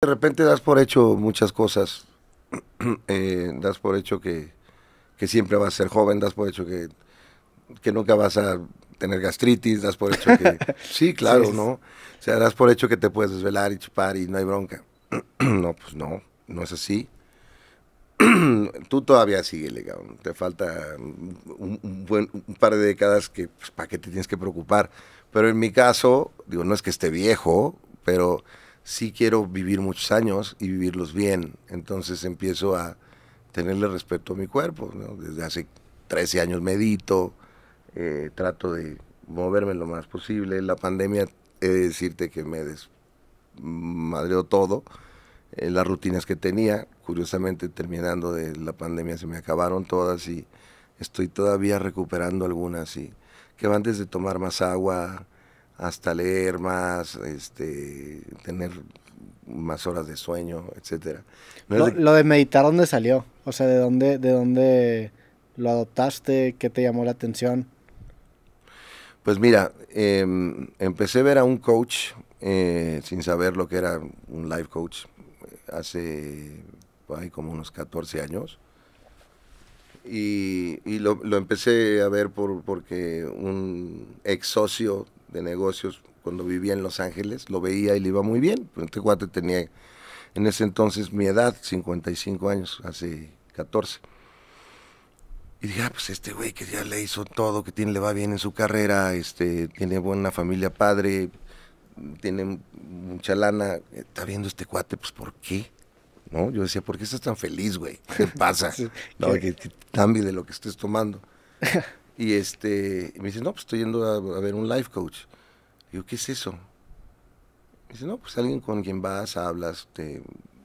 De repente das por hecho muchas cosas, eh, das por hecho que, siempre vas a ser joven, das por hecho que, nunca vas a tener gastritis, das por hecho que... sí, claro, ¿no? O sea, das por hecho que te puedes desvelar y chupar y no hay bronca. no, pues no, no es así. Tú todavía sigue, legado Te falta un, buen, un par de décadas que, pues, ¿para qué te tienes que preocupar? Pero en mi caso, digo, no es que esté viejo, pero sí quiero vivir muchos años y vivirlos bien. Entonces empiezo a tenerle respeto a mi cuerpo. Desde hace 13 años medito, eh, trato de moverme lo más posible. La pandemia, he de decirte que me desmadreó todo. Eh, las rutinas que tenía, curiosamente terminando de la pandemia, se me acabaron todas y estoy todavía recuperando algunas. Y, que antes de tomar más agua, hasta leer más, este, tener más horas de sueño, etcétera. lo, de... meditar, ¿dónde salió? O sea, ¿de dónde, de dónde lo adoptaste? ¿Qué te llamó la atención? Pues mira, em, empecé a ver a un coach eh, sin saber lo que era un life coach hace como unos 14 años. Y, lo, empecé a ver porque un ex socio de negocios cuando vivía en Los Ángeles, lo veía y le iba muy bien. Este cuate tenía en ese entonces mi edad, 55 años, hace 14. Y dije, ah, pues este güey que ya le hizo todo, que tiene, le va bien en su carrera, este, tiene buena familia padre, tiene mucha lana, está viendo este cuate, pues ¿por qué? ¿No? Yo decía, ¿por qué estás tan feliz, güey? ¿Qué pasa? no, que, que, cambie de lo que estés tomando. Y este, me dice, no, pues estoy yendo a, ver un life coach. Digo, ¿qué es eso? Me dice, no, pues alguien con quien vas, hablas, te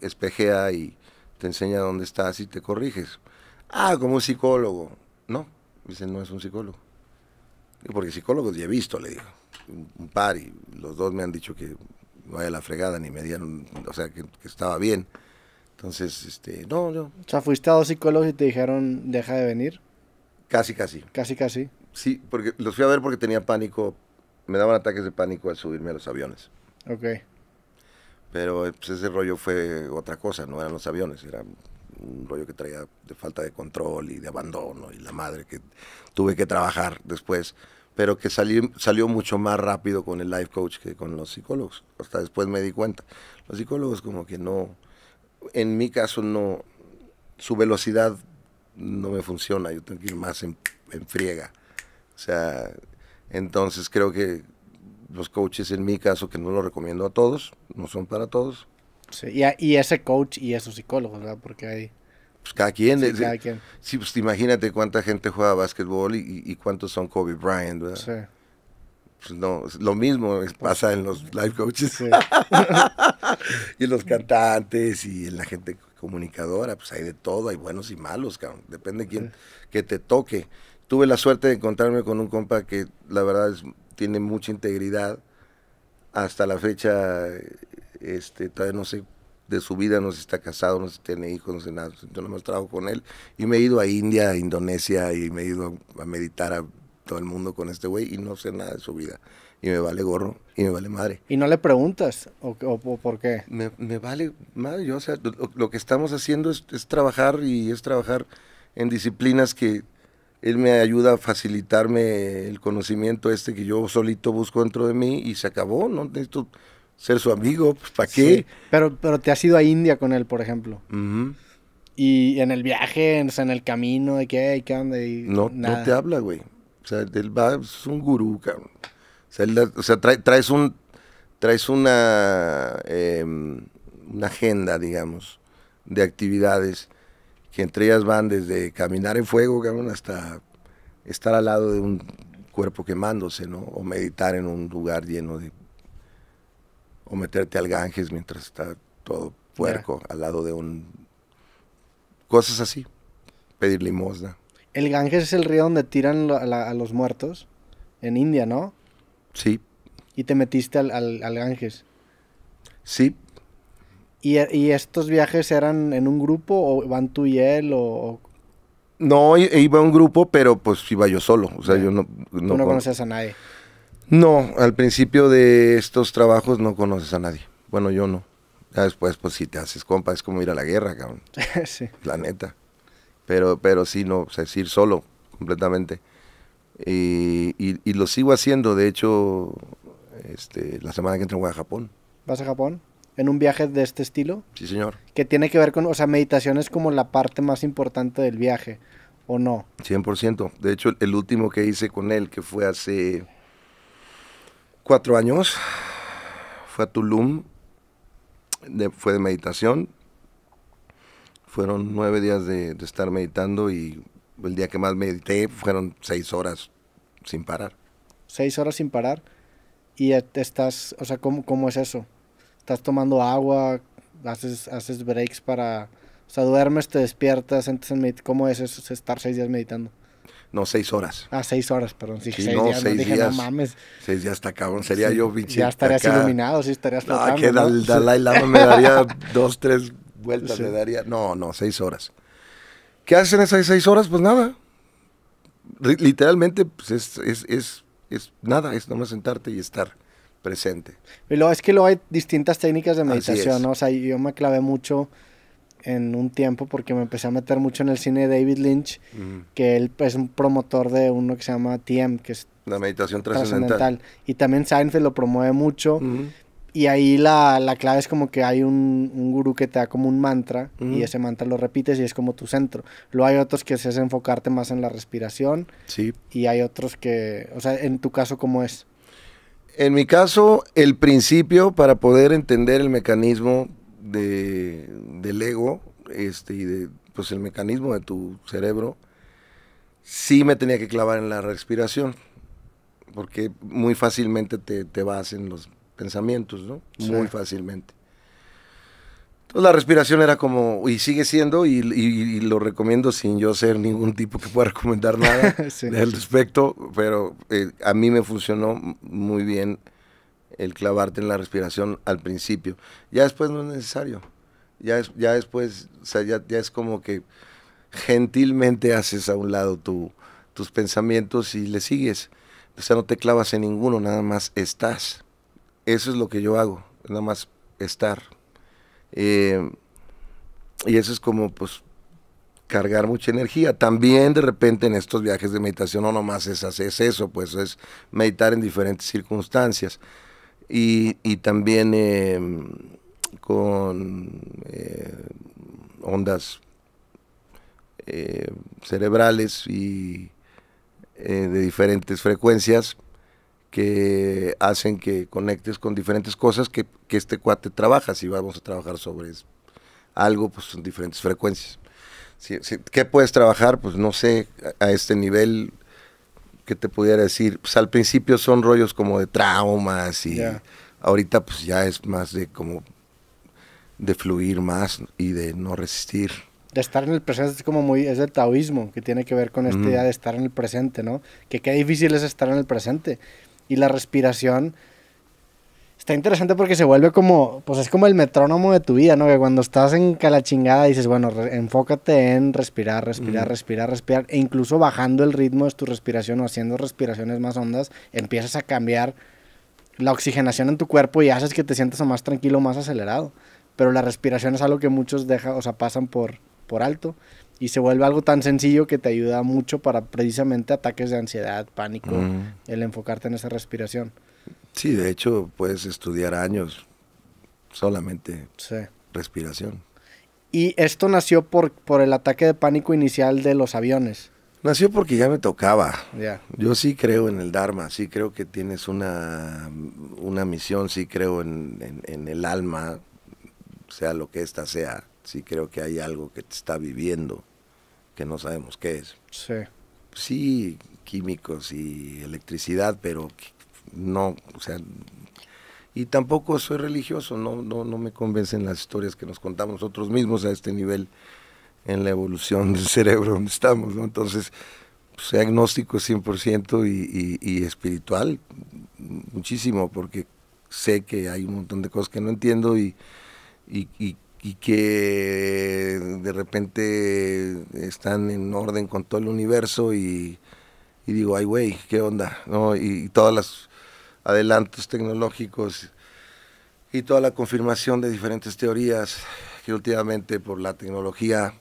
espejea y te enseña dónde estás y te corriges. Ah, como un psicólogo. No, me dice, no es un psicólogo. Porque psicólogos ya he visto, le digo. Un par y los dos me han dicho que vaya a la fregada, ni me dieron, o sea, que, que estaba bien. Entonces, este, no, yo. O sea, fuiste a dos psicólogos y te dijeron, deja de venir. Casi, casi. Casi, casi. Sí, porque los fui a ver porque tenía pánico, me daban ataques de pánico al subirme a los aviones. Ok. Pero pues, ese rollo fue otra cosa, no eran los aviones, era un rollo que traía de falta de control y de abandono y la madre que tuve que trabajar después, pero que salió mucho más rápido con el life coach que con los psicólogos. Hasta después me di cuenta. Los psicólogos como que no, en mi caso no, su velocidad no me funciona, yo tengo que ir más en, friega. O sea, entonces creo que los coaches en mi caso, que no lo recomiendo a todos, no son para todos. Sí, y, ese coach y esos psicólogos, ¿verdad? Porque hay... Pues cada quien. Sí, cada quien. sí pues imagínate cuánta gente juega básquetbol y, cuántos son Kobe Bryant, ¿verdad? Sí. Pues no, lo mismo pues pasa en los life coaches. Sí. y los cantantes y en la gente comunicadora, pues hay de todo, hay buenos y malos, cabrón. Depende de quién que te toque. Tuve la suerte de encontrarme con un compa que la verdad es, tiene mucha integridad. Hasta la fecha, este, todavía no sé de su vida, no sé si está casado, no sé si tiene hijos, no sé nada. Yo no trabajo con él. Y me he ido a India, a Indonesia, y me he ido a meditar a todo el mundo con este güey y no sé nada de su vida y me vale gorro y me vale madre. ¿Y no le preguntas o, por qué? Me, vale madre, yo, o sea, lo, que estamos haciendo es, trabajar y es trabajar en disciplinas que él me ayuda a facilitarme el conocimiento este que yo solito busco dentro de mí y se acabó, no necesito ser su amigo, pues, ¿para qué? pero, pero te has ido a India con él, por ejemplo. Y en el viaje, en, en el camino, de qué, qué onda, y no, no te habla, güey. O sea, él va, es un gurú, cabrón o sea traes, un, traes una, em, una agenda, digamos, de actividades que entre ellas van desde caminar en fuego, cabrón, hasta estar al lado de un cuerpo quemándose, ¿no? O meditar en un lugar lleno de... O meterte al Ganges mientras está todo puerco al lado de un... Cosas así. Pedir limosna. El Ganges es el río donde tiran a los muertos. En India, ¿no? Sí. Y te metiste al, al, Ganges. Sí. ¿Y, estos viajes eran en un grupo o van tú y él o...? No, iba un grupo, pero pues iba yo solo. O sea, yo no... no tú no a nadie. No, al principio de estos trabajos no conoces a nadie. Bueno, yo no. Ya después, pues si te haces compa, es como ir a la guerra, cabrón. sí. La Pero, pero sí, no, o sea, es ir solo, completamente. Y, lo sigo haciendo, de hecho, este, la semana que entra voy a Japón. ¿Vas a Japón? ¿En un viaje de este estilo? Sí, señor. Que tiene que ver con, o sea, meditación es como la parte más importante del viaje, ¿o no? 100%. De hecho, el, último que hice con él, que fue hace cuatro años, fue a Tulum, fue de meditación. Fueron nueve días de estar meditando y el día que más medité fueron seis horas sin parar. Seis horas sin parar. Y estás, o sea, ¿cómo, es eso? ¿Estás tomando agua? ¿Haces, haces breaks para... O sea, duermes, te despiertas, entonces en ¿Cómo es eso, estar seis días meditando? No, seis horas. Ah, seis horas, perdón. Sí, seis días, seis no, días. No mames. Seis días está cabrón. Sería yo, bichito. Ya estarías iluminado, sí, estarías ah, flotando. Ah, que Dalai Lama me daría dos, tres vueltas, me daría. No, no, seis horas. ¿Qué hacen esas seis horas? Pues nada. literalmente, pues es, es, es, es, nada, es nomás sentarte y estar presente. pero es que luego hay distintas técnicas de meditación, O sea, yo me clavé mucho en un tiempo porque me empecé a meter mucho en el cine de David Lynch, que él es pues, un promotor de uno que se llama TM, que es la meditación trascendental. Y también Seinfeld lo promueve mucho. Y ahí la, clave es como que hay un, gurú que te da como un mantra y ese mantra lo repites y es como tu centro. Luego hay otros que se es enfocarte más en la respiración. Sí. Y hay otros que, o sea, en tu caso, ¿cómo es? En mi caso, el principio para poder entender el mecanismo de, del ego este, y de, pues el mecanismo de tu cerebro, sí me tenía que clavar en la respiración porque muy fácilmente te, te vas en los pensamientos, ¿no? Muy fácilmente. Entonces la respiración era como, y sigue siendo, y, lo recomiendo sin yo ser ningún tipo que pueda recomendar nada al respecto, pero eh, a mí me funcionó muy bien el clavarte en la respiración al principio. Ya después no es necesario. Ya, ya después, o sea, ya, es como que gentilmente haces a un lado tus pensamientos y le sigues. O sea, no te clavas en ninguno, nada más estás eso es lo que yo hago, nada más estar. Eh, y eso es como, pues, cargar mucha energía. También de repente en estos viajes de meditación no nomás es, es eso, pues es meditar en diferentes circunstancias. Y, también eh, con eh, ondas cerebrales y de diferentes frecuencias que hacen que conectes con diferentes cosas que, que este cuate trabaja. Si vamos a trabajar sobre algo, pues son diferentes frecuencias. ¿Qué puedes trabajar? Pues no sé, a, este nivel, ¿qué te pudiera decir? Pues al principio son rollos como de traumas y ahorita pues ya es más de como de fluir más y de no resistir de estar en el presente es como muy, es el taoísmo, que tiene que ver con esta idea de estar en el presente, ¿no? Que qué difícil es estar en el presente y la respiración está interesante porque se vuelve como, pues es como el metrónomo de tu vida, ¿no? Que cuando estás en calachingada dices, bueno, enfócate en respirar, respirar, respirar, respirar, e incluso bajando el ritmo de tu respiración o haciendo respiraciones más hondas, empiezas a cambiar la oxigenación en tu cuerpo y haces que te sientas más tranquilo, más acelerado. Pero la respiración es algo que muchos dejan, o sea, pasan por, por alto y se vuelve algo tan sencillo que te ayuda mucho para precisamente ataques de ansiedad, pánico, el enfocarte en esa respiración. Sí, de hecho puedes estudiar años solamente respiración. Y esto nació por, por el ataque de pánico inicial de los aviones. Nació porque ya me tocaba. Yo sí creo en el Dharma, sí creo que tienes una, misión, sí creo en, en el alma, sea lo que ésta sea, sí creo que hay algo que te está viviendo que no sabemos qué es. Sí. Sí, químicos y electricidad, pero no, o sea, y tampoco soy religioso, no, no, no me convencen las historias que nos contamos nosotros mismos a este nivel en la evolución del cerebro donde estamos, ¿no? Entonces, pues, soy agnóstico 100% y, y, y espiritual muchísimo, porque sé que hay un montón de cosas que no entiendo y, y, y, y que de repente están en orden con todo el universo y, digo, ay güey, ¿qué onda? Y, todos los adelantos tecnológicos y toda la confirmación de diferentes teorías que últimamente por la tecnología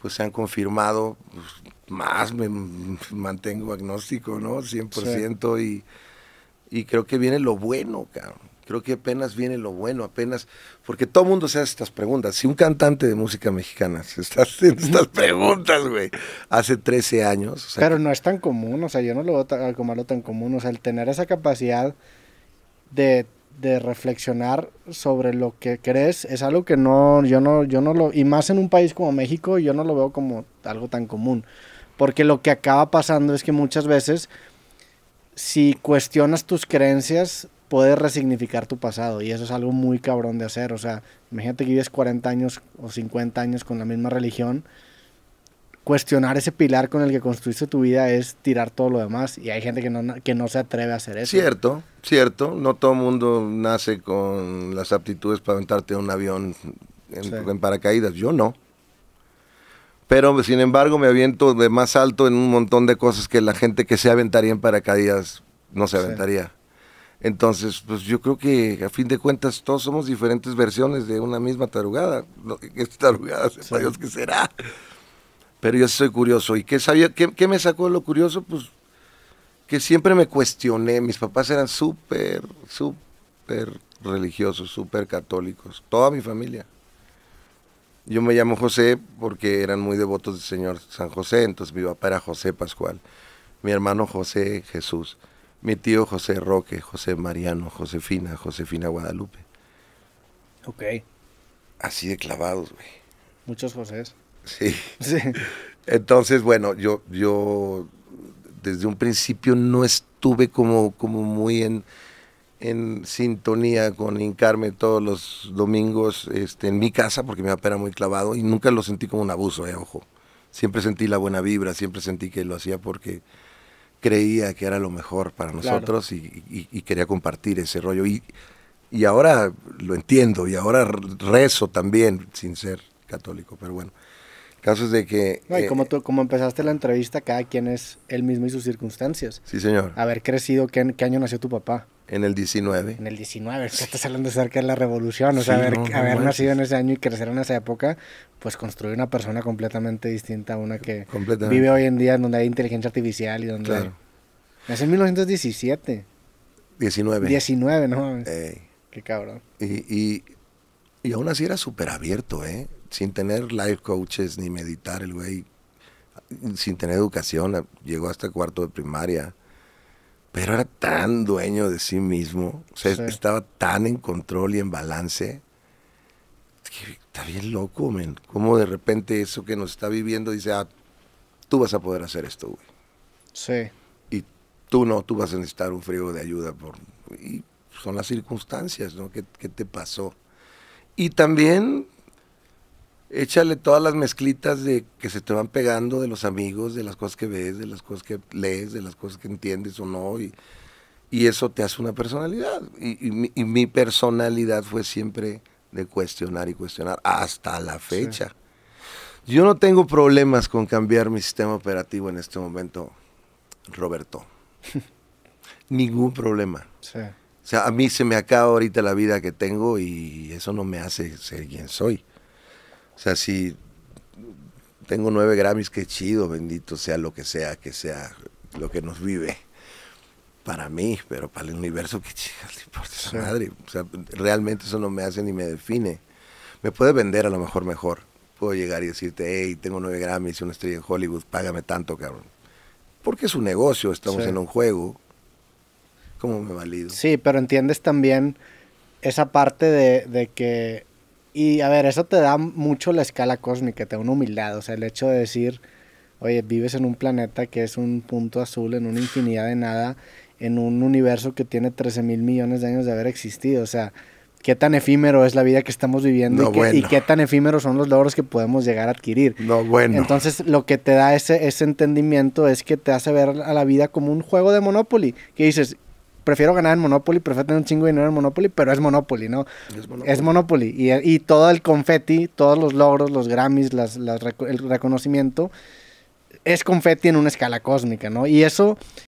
pues se han confirmado, pues, más me mantengo agnóstico, ¿no? 100% y, y creo que viene lo bueno, cabrón. Creo que apenas viene lo bueno, apenas, porque todo mundo se hace estas preguntas. Si un cantante de música mexicana se está haciendo estas preguntas, güey, hace 13 años. Pero no es tan común, o sea, yo no lo veo ah, como algo tan común, o sea, el tener esa capacidad de, reflexionar sobre lo que crees es algo que no, yo no, yo no lo, y más en un país como México, yo no lo veo como algo tan común. Porque lo que acaba pasando es que muchas veces, si cuestionas tus creencias, poder resignificar tu pasado. Y eso es algo muy cabrón de hacer. O sea, imagínate que vives 40 años o 50 años con la misma religión. Cuestionar ese pilar con el que construiste tu vida es tirar todo lo demás. Y hay gente que no, que no se atreve a hacer eso. Cierto, cierto. No todo mundo nace con las aptitudes para aventarte a un avión en, paracaídas. Yo no. Pero sin embargo me aviento de más alto en un montón de cosas que la gente que se aventaría en paracaídas no se aventaría. Entonces, pues yo creo que a fin de cuentas todos somos diferentes versiones de una misma tarugada. Esta tarugada, sepa Dios qué será. Pero yo soy curioso. ¿Y qué, sabía, qué, me sacó lo curioso? Pues que siempre me cuestioné. Mis papás eran súper, súper religiosos, súper católicos. Toda mi familia. Yo me llamo José porque eran muy devotos del Señor San José. Entonces mi papá era José Pascual. Mi hermano José Jesús mi tío José Roque, José Mariano, Josefina, Josefina Guadalupe. Ok. Así de clavados, güey. Muchos Josés. Sí. sí. Entonces, bueno, yo, yo desde un principio no estuve como, como muy en, en sintonía con hincarme todos los domingos este, en mi casa, porque mi papá era muy clavado y nunca lo sentí como un abuso, eh, ojo. Siempre sentí la buena vibra, siempre sentí que lo hacía porque creía que era lo mejor para nosotros y, quería compartir ese rollo. Y, y ahora lo entiendo y ahora rezo también sin ser católico, pero bueno. caso es de que... No, eh, como, empezaste la entrevista, cada quien es él mismo y sus circunstancias. Sí, señor. Haber crecido, ¿qué, qué año nació tu papá? En el 19. En el 19, estás hablando acerca de la revolución, o sea, haber, nacido en ese año y crecer en esa época, pues construir una persona completamente distinta a una que vive hoy en día, donde hay inteligencia artificial y donde... Claro. Nació en 1917. 19. 19, no Ey. Qué cabrón. Y, y, y, aún así era súper abierto, ¿eh? Sin tener life coaches ni meditar el güey, sin tener educación, llegó hasta cuarto de primaria pero era tan dueño de sí mismo, o sea, estaba tan en control y en balance. Que está bien loco, men. Cómo de repente eso que nos está viviendo dice, ah, tú vas a poder hacer esto, güey. Sí. Y tú no, tú vas a necesitar un frío de ayuda. Por... Y son las circunstancias, ¿no? ¿Qué, qué te pasó? Y también échale todas las mezclitas de que se te van pegando de los amigos, de las cosas que ves, de las cosas que lees, de las cosas que entiendes o no, y, eso te hace una personalidad. Y, mi, personalidad fue siempre de cuestionar y cuestionar hasta la fecha. Yo no tengo problemas con cambiar mi sistema operativo en este momento, Roberto. Ningún problema. O sea, a mí se me acaba ahorita la vida que tengo y eso no me hace ser quien soy. O sea, si tengo nueve Grammys, qué chido, bendito sea lo que sea, que sea lo que nos vive. Para mí, pero para el universo, qué chido, importa madre. O sea, realmente eso no me hace ni me define. Me puede vender a lo mejor mejor. Puedo llegar y decirte, hey, tengo nueve Grammys, una estrella en Hollywood, págame tanto, cabrón. Porque es un negocio, estamos en un juego. ¿Cómo me valido? Sí, pero entiendes también esa parte de que y a ver, eso te da mucho la escala cósmica, te da una humildad, o sea, el hecho de decir, oye, vives en un planeta que es un punto azul, en una infinidad de nada, en un universo que tiene 13 mil millones de años de haber existido, o sea, qué tan efímero es la vida que estamos viviendo y, qué, tan efímeros son los logros que podemos llegar a adquirir. No, bueno. Entonces, lo que te da ese, ese entendimiento es que te hace ver a la vida como un juego de Monopoly, que dices, prefiero ganar en Monopoly, prefiero tener un chingo de dinero en Monopoly, pero es Monopoly, ¿no? Es Monopoly. Y, y, todo el confeti, todos los logros, los Grammys, las, el reconocimiento, es confeti en una escala cósmica, ¿no? Y eso